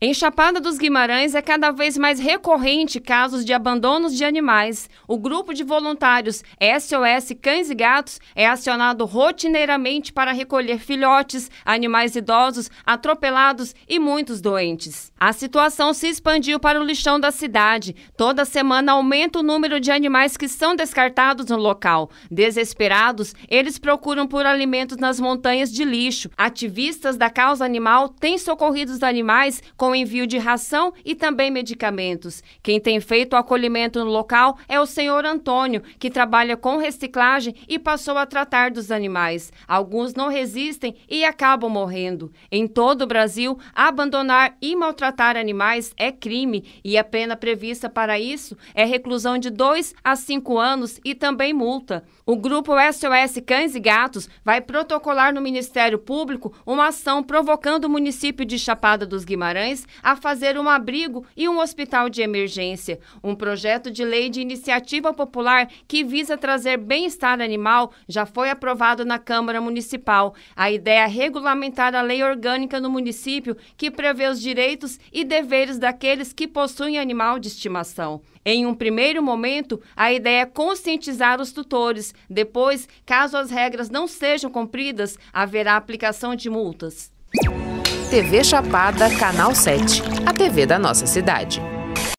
Em Chapada dos Guimarães é cada vez mais recorrente casos de abandonos de animais. O grupo de voluntários SOS Cães e Gatos é acionado rotineiramente para recolher filhotes, animais idosos, atropelados e muitos doentes. A situação se expandiu para o lixão da cidade. Toda semana aumenta o número de animais que são descartados no local. Desesperados, eles procuram por alimentos nas montanhas de lixo. Ativistas da causa animal têm socorrido os animais com com envio de ração e também medicamentos. Quem tem feito o acolhimento no local é o senhor Antônio, que trabalha com reciclagem e passou a tratar dos animais. Alguns não resistem e acabam morrendo. Em todo o Brasil, abandonar e maltratar animais é crime e a pena prevista para isso é reclusão de dois a cinco anos e também multa. O grupo SOS Cães e Gatos vai protocolar no Ministério Público uma ação provocando o município de Chapada dos Guimarães a fazer um abrigo e um hospital de emergência. Um projeto de lei de iniciativa popular que visa trazer bem-estar animal já foi aprovado na Câmara Municipal. A ideia é regulamentar a lei orgânica no município que prevê os direitos e deveres daqueles que possuem animal de estimação. Em um primeiro momento, a ideia é conscientizar os tutores. Depois, caso as regras não sejam cumpridas, haverá aplicação de multas. TV Chapada, Canal 7, a TV da nossa cidade.